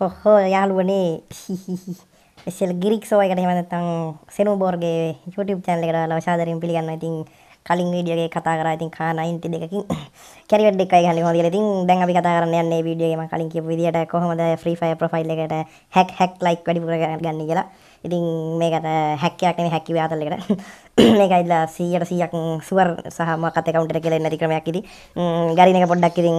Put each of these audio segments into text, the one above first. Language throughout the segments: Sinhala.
හොහෝ යාළුවනේ එසල් ගිරික් සෝයකට හෙමනත්තං සෙනුබෝර්ගේ YouTube චැනල් එකට ලාවශාදරින් පිළිගන්න ඉතින් කලින් වීඩියෝ එකේ කතා කරා ඉතින් කා 92කින් කැරිවැඩ් එකයි ගන්න කොහොමද කියලා. ඉතින් දැන් අපි කතා කරන්න යන්නේ මේ වීඩියෝ එකේ මම කලින් කියපු විදිහට කොහොමද Free Fire profile එකට hack hack like වැඩිපුර ගන්න කියලා. ඉතින් මේකට hack එකක් නෙමෙයි hack ව්‍යාතල් එකට. මේකයිලා 100ට 100ක් සුවර් සහ මකත් account එක කියලා ඉන්න ක්‍රමයක් ඉතින්. ගරින එක පොඩ්ඩක් ඉතින්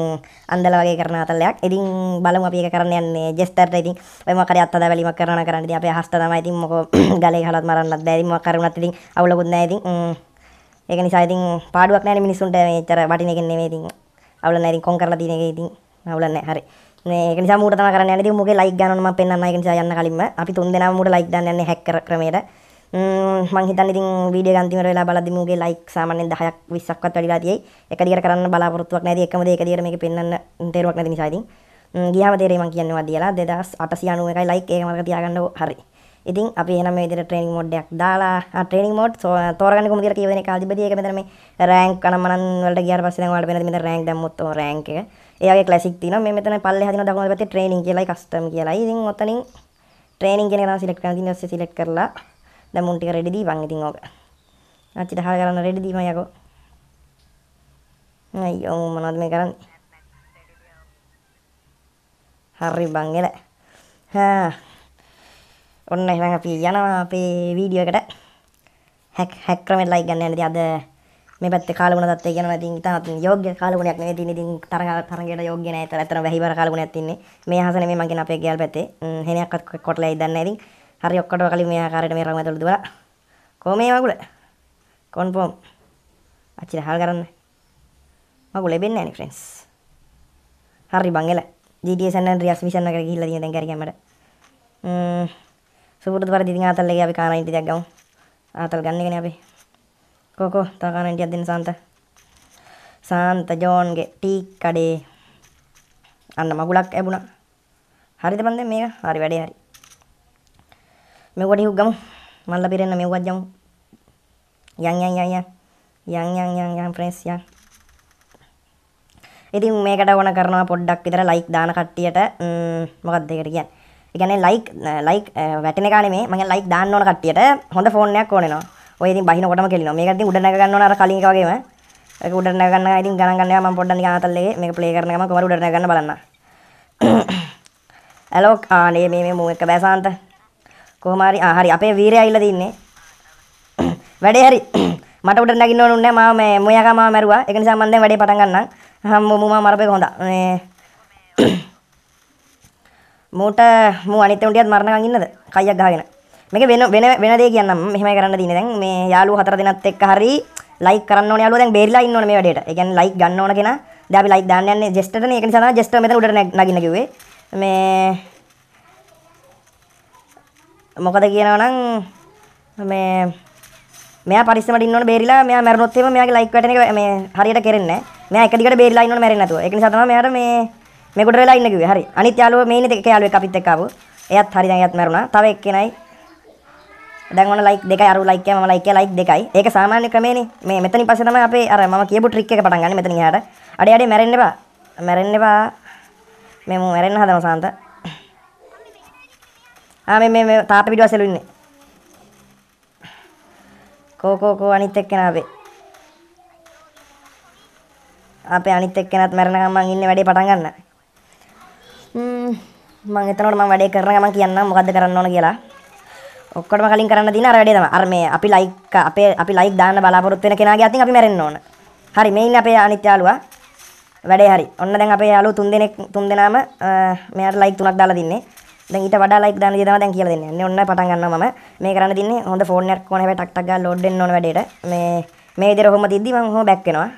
අන්දල වගේ කරන අතල්ලයක්. ඉතින් බලමු අපි ඒක කරන්න යන්නේ ජෙස්ටර්ට ඉතින් ඔය මොකරි අත්තදා වැලීමක් කරනවා කරන්න ඉතින් අපේ හස්ත තමයි ඉතින් මොකෝ ගලේ හලත් මරන්නත් බෑ ඉතින් මොකක් කරුණත් ඉතින් අවුලකුත් නෑ ඉතින් ඒක නිසා ඉතින් පාඩුවක් නැහැ මිනිස්සුන්ට මේතර වටින එකක් නෙමෙයි ඉතින් අවුල නැහැ ඉතින් කොන් කරලා තියෙන එක ඉතින් අවුල නැහැ හරි මේ ඒක නිසා මූට තමයි කරන්න යන්නේ ඉතින් මුගේ ලයික් ගන්න ඕන මම පෙන්නන්න ඒක නිසා යන්න කලින්ම අපි තුන් දෙනාම මූට ලයික් දාන්න යන්නේ හැක් කර ක්‍රමයට මං හිතන්නේ ඉතින් වීඩියෝ එක අන්තිමට වෙලා බලද්දි මූගේ ලයික් සාමාන්‍යයෙන් 10ක් 20ක්වත් වැඩිලා තියෙයි එක දිගට කරන්න බලාපොරොත්තුවක් නැති එකම දේ එක දිගට මේක පෙන්නන්න තේරුවක් නැති නිසා ඉතින් ගියාම තේරෙයි මං කියන්නේ වා දියලා 2891යි ලයික් ඒක මතක තියාගන්න හරි ඉතින් අපි එහෙනම් මේ විදිහට ට්‍රේනින් මෝඩ් එකක් දාලා ට්‍රේනින් මෝඩ් තෝරගන්න කොහොමද කියලා කියවෙන එක ආදිබදී ඒක මෙතන මේ රෑන්ක් කනමනන් වලට ගියාට පස්සේ දැන් ඔයාලට වෙනද මෙතන රෑන්ක් දැම්මොත් ඔය රෑන්ක් එක ඒ වගේ ක්ලාසික් තියෙනවා මේ මෙතන පල්ලේ හදින දකුණු පැත්තේ ට්‍රේනින් කියලායි කස්ටම් කියලායි ඉතින් ඔතනින් ට්‍රේනින් කියන එක තමයි සිලෙක්ට් කරන්න තියෙන ඊස්සේ සිලෙක්ට් කරලා දැන් මුන් ටික රෙඩි දීපන් ඉතින් ඕක අච්චිට හාර කරන්න රෙඩි දීම යකෝ අයියෝ මොනවද මේ කරන්නේ හරි බං එල හා ඔන්න එහෙනම් අපි යනවා අපේ වීඩියෝ එකට. හැක් හැක් ක්‍රමෙන් ලයික් ගන්න යන්නේ. අද මේ පැත්තේ කාලගුණ තත්ත්වය කියනවා. ඉතින් ඉතාමත් යෝග්‍ය කාලගුණයක් නෙවෙයි තියෙන්නේ. ඉතින් තරඟ තරඟයට යෝග්‍ය නැහැ. ඒතර ඇත්තටම වැහිවර කාලගුණයක් තින්නේ. මේ අහසනේ මේ මං කියන අපේ ගෑල් පැත්තේ. හෙනයක්වත් කොටලා ඉදන්නේ නැහැ. ඉතින් හරි ඔක්කොටම කලින් මේ ආකාරයට මේ රංග ඇතුළට දුවලා. කොහොමේ වගුල? කොන්ෆෝම්. අච්චිට හාල් කරන්න. මගුල ලැබෙන්නේ නැහැ නේ ෆ්‍රෙන්ඩ්ස්. හරි බං එල. GTA San Andreas mission එකට ගිහිල්ලා තියෙන දැන් කරියම්මට. ම්ම් සුපුරුදු පරිදි ඉතින් ආතල් එකේ අපි කාරණා ඉඳි දෙයක් ගමු. ආතල් ගන්න එකනේ අපි. කෝකෝ තව කාරණා ඉඳියක් දෙන්න සාන්ත. සාන්ත ජෝන්ගේ ටී කඩේ අන්න මගුලක් ලැබුණා. හරිද බන්ද මේක? හරි වැඩේ හරි. මෙවට හුක් ගමු. මල්ලා පිරෙන්න මෙව්වත් ගමු. යන් යන් යන් යන් යන් යන් යන් යන් ෆ්‍රෙන්ඩ්ස් යන්. ඉතින් මේකට ඕන කරනවා පොඩ්ඩක් විතර ලයික් දාන කට්ටියට මොකක්ද ඒකට කියන්නේ එකන ලයික් ලයික් වැටන කානේ මගේ ලයික් දාන්න ඕන කට්ටියට හොඳ ෆෝනයක් ඕනෙනවා ඔය ඉතින් බහිනකොටම කෙලිනවා මේක ඉතින් උඩ නැග ගන්න ඕන අර කලින් එක වගේම ඒක උඩ නැග ගන්න ඉතින් ගණන් ගන්න මම පොඩ්ඩක් නිකන් අතල්ලේ මේක ප්ලේ කරන ගමන් කොහමද උඩ නැග ගන්න බලන්න හලෝ ආනේ මේ මේ මූ එක බෑසාන්ත කොහොම හරි ආ හරි අපේ වීරය ඇවිල්ලා තින්නේ වැඩේ හරි මට උඩ නැගින්න ඕනුන්නේ නැහැ මම මේ මොයාකම මම මැරුවා ඒක නිසා මම දැන් වැඩේ පටන් ගන්නම් හම්මු මම මරපේ හොඳා මේ මූට මූ අනිත් උන්ටියත් මරණකම් ඉන්නද? කයියක් ගහගෙන. මේක වෙන වෙන වෙන දේ කියන්නම්. මෙහෙමයි කරන්න තියෙන්නේ දැන් මේ යාළුවෝ හතර දෙනාත් එක්ක හරි ලයික් කරන්න ඕනේ යාළුවෝ දැන් බේරිලා ඉන්න ඕනේ මේ වැඩේට. ඒ කියන්නේ ලයික් ගන්න ඕන කෙනා. දැන් අපි ලයික් දාන්න යන්නේ ජෙස්ටර්ටනේ. ඒක නිසා තමයි ජෙස්ටර් මෙතන උඩට නගින්න කිව්වේ. මේ මොකද කියනවා නම් මේ මෙයා පරිස්සමට ඉන්න ඕන බේරිලා මෙයා මැරුණොත් එහෙම මෙයාගේ ලයික් වැටෙන එක මේ හරියට කෙරෙන්නේ නැහැ. මෙයා එක දිගට බේරිලා ඉන්න ඕන මැරෙන්නේ නැතුව. ඒක නිසා තමයි මෙයාට මේ මේ කොට වෙලා ඉන්න කිව්වේ. හරි. අනිත් යාළුවා මේ ඉන්නේ දෙක යාළුවෙක් අපිත් එක්ක ආවෝ. එයාත් හරි දැන් එයාත් මැරුණා. තව එක්කෙනයි දැන් ඔන්න ලයික් දෙකයි අරු ලයික් එකයි මම ලයික් එකයි ලයික් දෙකයි. ඒක සාමාන්‍ය ක්‍රමේනේ. මේ මෙතනින් පස්සේ තමයි අපේ අර මම කියපු ට්‍රික් එක පටන් ගන්න මෙතන ඉහාට. අඩේ අඩේ මැරෙන්න එපා. මැරෙන්න එපා. මේ මම මැරෙන්න හදනවා සාන්ත. ආ මේ මේ මේ තාප පිටුව සෙලු ඉන්නේ. කෝ කෝ කෝ අනිත් එක්කෙනා අපේ. අපේ අනිත් එක්කෙනාත් මැරෙනකම් මං ඉන්නේ වැඩේ පටන් ගන්න. මං එතනකොට මම වැඩේ කරන ගමන් කියන්නම් මොකද්ද කරන්න ඕන කියලා. ඔක්කොටම කලින් කරන්න තියෙන අර වැඩේ තමයි. අර මේ අපි ලයික් අපේ අපි ලයික් දාන්න බලාපොරොත්තු වෙන කෙනාගේ අතින් අපි මැරෙන්න ඕන. හරි මේ ඉන්නේ අපේ අනිත් යාළුවා. වැඩේ හරි. ඔන්න දැන් අපේ යාළුවෝ තුන් දෙනෙක් තුන් දෙනාම මෙයාට ලයික් තුනක් දාලා දින්නේ. දැන් ඊට වඩා ලයික් දාන දේ තමයි දැන් කියලා දෙන්නේ. ඔන්න පටන් ගන්නවා මම. මේ කරන්න දින්නේ හොඳ ෆෝන් එකක් ඕන හැබැයි ටක් ටක් ගාලා ලෝඩ් වෙන්න ඕන වැඩේට. මේ මේ විදිහට කොහොම තිද්දි මම කොහොම බැක් වෙනවා.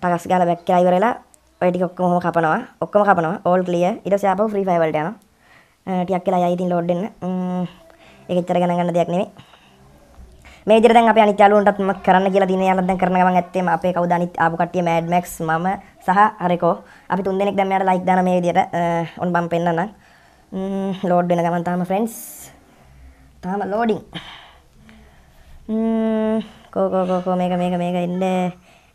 ටකස් ගාලා බැක් කරලා ඉවරලා ඔය ටික ඔක්කොම කපනවා ඔක්කොම කපනවා ඕල් ක්ලියර් ඊට පස්සේ ආපහු ෆ්‍රී ෆයර් වලට යනවා ටිකක් වෙලා යයි ඉතින් ලෝඩ් වෙන්න ඒක එච්චර ගණන් ගන්න දෙයක් නෙමෙයි මේ විදිහට දැන් අපි අනිත් යාළුවන්ටත් මම කරන්න කියලා දින යාළුවත් දැන් කරන ගමන් ඇත්තේම අපේ කවුද අනිත් ආපු කට්ටිය මෑඩ් මැක්ස් මම සහ හරිකෝ අපි තුන් දෙනෙක් දැන් මෙයාට ලයික් දාන මේ විදිහට ඔන් බම් පෙන්නනම් ලෝඩ් වෙන ගමන් තාම ෆ්‍රෙන්ඩ්ස් තාම ලෝඩින් කෝ කෝ කෝ මේක මේක මේක එන්නේ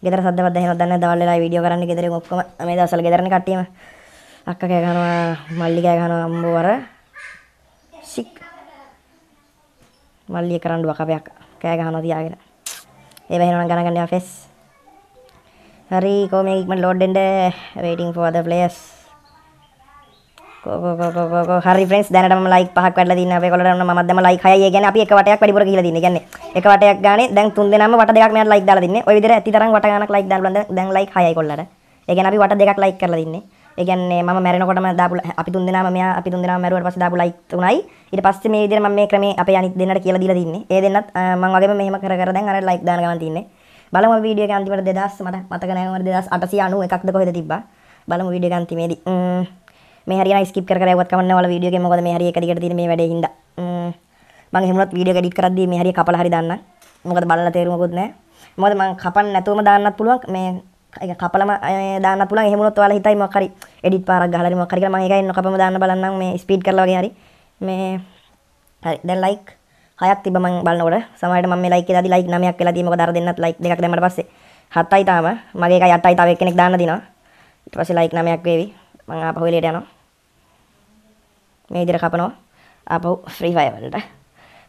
ගෙදර සද්දවත් ඇහෙනවද දන්නේ නැහැ. දවල් වෙලා වීඩියෝ කරන්න ගෙදරින් ඔක්කොම මේ දවස්වල ගෙදරනේ කට්ටියම. අක්කා කෑ ගහනවා, මල්ලි කෑ ගහනවා අම්මෝ වර. සික්. මල්ලිය කරඬුවක් අපේ අක්කා කෑ ගහනවා තියාගෙන. ඒ වෙනවනම් ගණන් ගන්න යා ෆෙස්. හරි කොහොම මේක ඉක්මනට ලෝඩ් වෙන්න waiting for other players. හරි ෆ්‍රෙන්ඩ්ස් දැනටම ලයික් පහක් වැඩලා දින්න අපේ කොල්ලට නම් මමත් දැම ලයික් 6යි. ඒ කියන්නේ අපි එක වටයක් වැඩිපුර ගිහලා දින්නේ. කියන්නේ එක වටයක් ගානේ දැන් තුන් දෙනාම වට දෙකක් මෙයාට ලයික් දාලා දින්නේ. ওই විදිහට ඇති තරම් වට ගානක් ලයික් දාන්න බලන්න දැන් ලයික් 6යි කොල්ලට. ඒ කියන්නේ අපි වට දෙකක් ලයික් කරලා දින්නේ. ඒ කියන්නේ මම මැරෙනකොටම දාපු අපි තුන් දෙනාම මෙයා අපි තුන් දෙනාම මැරුවට පස්සේ දාපු ලයික් තුනයි. ඊට පස්සේ මේ විදිහට මම මේ ක්‍රමේ අපේ අනිත් දෙන්නට කියලා දීලා දින්නේ. ඒ දෙන්නත් මම වගේම මෙහෙම කර කර දැන් අර ලයික් දාන ගමන් තින්නේ. බලමු වීඩියෝ එක අන්තිමට 2000 මට මතක නැහැ මම 2891ක්ද කොහෙද තිබ්බා. බලමු වීඩියෝ එක අන්තිමේදී මේ හරියම ස්කිප් කර කර යවත් කමන්න ඔයාලා වීඩියෝ එකේ මොකද මේ හරිය එක දිගට තියෙන මේ වැඩේ හින්දා මම එහෙමනොත් වීඩියෝ එක එඩිට් කරද්දී මේ හරිය කපලා හරි දාන්නම් මොකද බලලා තේරුමකුත් නැහැ මොකද මම කපන්න නැතුවම දාන්නත් පුළුවන් මේ ඒක කපලම දාන්න පුළුවන් එහෙම වුණොත් ඔයාලා හිතයි මොකක් හරි එඩිට් පාරක් ගහලා හරි මොකක් හරි කියලා මම ඒකයි නොකපම දාන්න බලන්නම් මේ ස්පීඩ් කරලා වගේ හරි මේ හරි දැන් ලයික් හයක් තිබ්බ මම බලනකොට සමහරවිට මම මේ ලයික් එක දාදි ලයික් 9ක් වෙලා තියෙයි මොකද අර දෙන්නත් ලයික් දෙකක් දැම්මට පස්සේ හතයි තාම මගේ එකයි අටයි තව එක්කෙනෙක් දාන්න දිනවා ඊට පස්සේ ලයික් 9ක් වේවි මම ආපහු එළියට යනවා මේ විදිහට කපනවා ආපහු ෆ්‍රී ෆයර් වලට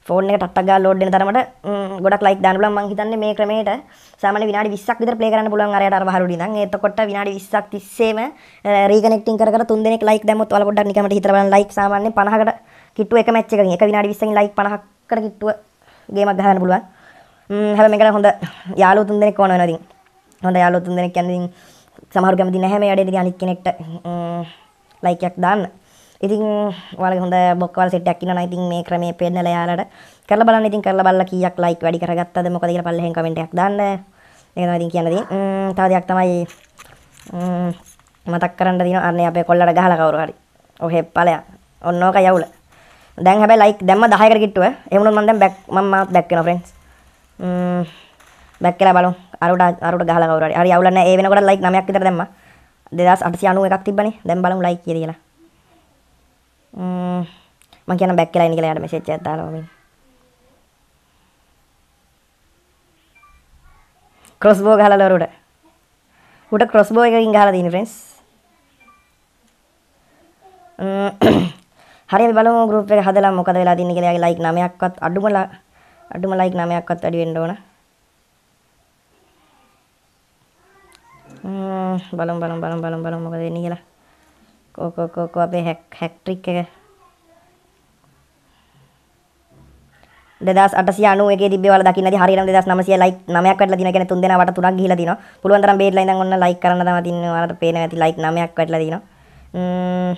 ෆෝන් එක ටට්ටක් ගාලා ලෝඩ් වෙන තරමට ගොඩක් ලයික් දාන්න පුළුවන් මම හිතන්නේ මේ ක්‍රමයට සාමාන්‍ය විනාඩි 20ක් විතර ප්ලේ කරන්න පුළුවන් අරයට අර වහලුඩි ඉඳන් එතකොට විනාඩි 20ක් 30ෙම රීකනෙක්ටින් කර කර තුන් දෙනෙක් ලයික් දැම්මොත් ඔයාලා පොඩ්ඩක් නිකම්ට හිතලා බලන්න ලයික් සාමාන්‍යයෙන් 50කට කිට්ටුව එක මැච් එකකින් එක විනාඩි 20කින් ලයික් 50කට කිට්ටුව ගේමක් ගහන්න පුළුවන් හැබැයි මේකට හොඳ යාළුවෝ තුන් දෙනෙක් ඕන වෙනවා ඉතින් හොඳ යාළුවෝ තුන් දෙනෙක් කියන්නේ ඉතින් සමහරු කැමති නැහැ මේ වැඩේට අනිත් කෙනෙක්ට ලයිකයක් දාන්න ඉතින් ඔයාලගේ හොඳ බොක්කවල සෙට් එකක් ඉන්නවා ඉතින් මේ ක්‍රමයේ පෙන්නලා යාලට කරලා බලන්න ඉතින් කරලා බලලා කීයක් ලයික් වැඩි කරගත්තද මොකද කියලා පල්ලෙහෙන් කමෙන්ට් එකක් දාන්න ඒක තමයි ඉතින් කියන්න තියෙන්නේ තව දෙයක් තමයි මතක් කරන්න තියෙනවා අනේ අපේ කොල්ලට ගහලා කවුරු හරි ඔහෙ ඵලයක් ඔන්න ඕක යවුල දැන් හැබැයි ලයික් දැම්ම 10කට කිට්ටුව එහෙම වුණොත් මම දැන් බෑක් මම මාත් බෑක් වෙනවා ෆ්‍රෙන්ඩ්ස් බැක්කලා බලමු අරුට අරුට ගහලා කවුරු හරි හරි අවුල නැහැ ඒ වෙනකොට ලයික් 9ක් විතර දැම්මා 2891ක් තිබ්බනේ දැන් බලමු ලයික් කීයද කියලා මම කියන බෑක් කියලා ඉන්න කියලා යාට මැසේජ් එකක් දාලා මම ක්‍රොස් බෝ ගහලා ලවර උඩ උඩ ක්‍රොස් බෝ එකකින් ගහලා දින ෆ්‍රෙන්ඩ්ස් හරි අපි බලමු ගෲප් එක හදලා මොකද වෙලා දින්නේ කියලා යාගේ ලයික් 9ක්වත් අඩුම අඩුම ලයික් 9ක්වත් වැඩි වෙන්න ඕන බලමු බලමු බලමු බලමු මොකද වෙන්නේ කියලා කොබේ හැක්ට්‍රික් එක දෙදස් අටසිය අනුවගේ තිබ්බේ ඔයාලා දකින්නදී හරියටම 2900 ලයික් 9ක් වැටලා දිනවා. කියන්නේ තුන් දෙනාවට තුනක් ගිහිලා දිනවා. පුළුවන් තරම් බේරලා ඉඳන් ඔන්න ලයික් කරන්න තමයි තින්නේ. ඔයාලට පේනවා ඇති ලයික් 9ක් වැටලා දිනවා. ම්ම්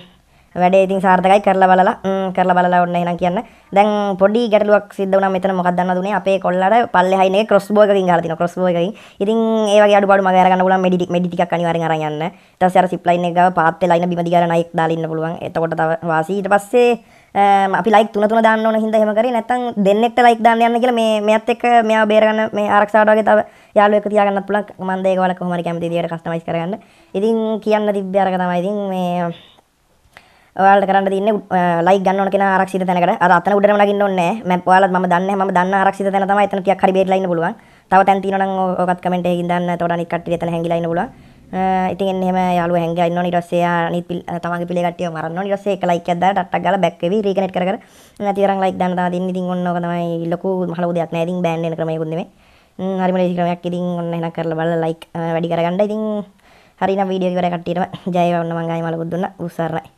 වැඩේ ඉතින් සාර්ථකයි කරලා බලලා කරලා බලලා ඔන්න එහෙනම් කියන්න. දැන් පොඩි ගැටලුවක් සිද්ධ වුණා මෙතන මොකක්ද දන්නවද උනේ අපේ කොල්ලට පල්ලෙහයින් එක ක්‍රොස් බෝ එකකින් ගහලා තිනවා ක්‍රොස් බෝ එකකින්. ඉතින් ඒ වගේ අඩුපාඩු මගේ අරගන්න පුළුවන් මෙඩි මෙඩි ටිකක් අනිවාර්යෙන් අරන් යන්න. ඊට පස්සේ අර සිප් ලයින් එක ගාව පාත් වෙලා ඉන්න බිම දිගාර නයික් දාලා ඉන්න පුළුවන්. එතකොට තව වාසි ඊට පස්සේ අපි ලයික් තුන තුන දාන්න ඕන හින්දා එහෙම කරේ නැත්නම් දෙන්නෙක්ට ලයික් දාන්න යන්න කියලා මේ මෙයත් එක්ක මෙයා බේරගන්න මේ ආරක්ෂාවට වගේ තව යාළුවෙක් තියාගන්නත් පුළුවන් මම දේක වල කොහොම හරි කැමති විදියට කස්ටමයිස් කරගන්න. ඉතින් කියන්න තිබ්බේ අරක තමයි. ඉතින් මේ ඔයාලට කරන්න තියෙන්නේ ලයික් ගන්න ඕන කෙනා ආරක්ෂිත තැනකට. අර අතන උඩටම නගින්න ඕනේ නැහැ. මම ඔයාලත් මම දන්නේ මම දන්න ආරක්ෂිත තැන තමයි එතන ටිකක් හරි බේරලා ඉන්න පුළුවන්. තව තැන් තියෙනවා නම් ඔකත් කමෙන්ට් එකකින් දාන්න. එතකොට අනිත් කට්ටිය එතන හැංගිලා ඉන්න පුළුවන්. ඉතින් එන්න එහෙම යාළුවෝ හැංගිලා ඉන්න ඕනේ. ඊට පස්සේ අනිත් තමන්ගේ පිළේ කට්ටිය මරන්න ඕනේ. ඊට පස්සේ එක ලයික් එකක් දාලා ටට්ටක් ගාලා බෑක් වෙවි රීකනෙක්ට් කර කර. නැති තරම් ලයික් දාන්න තමයි දෙන්නේ. ඉතින් ඔන්න ඕක තමයි ලොකු මහල උදයක් නෑ. ඉතින් බෑන් වෙන ක්‍රමයකුත් නෙමෙයි. හරිම ලේසි ක්‍රමයක්. ඉතින් ඔන්න එහෙනම් කරලා බලලා ලයික් වැඩි කරගන්න. ඉතින් හරිනම් වීඩියෝ එක කට්ටියටම ජය වන්න මං ආයෙ මලකුත් දුන්නා. උස්සාරණයි.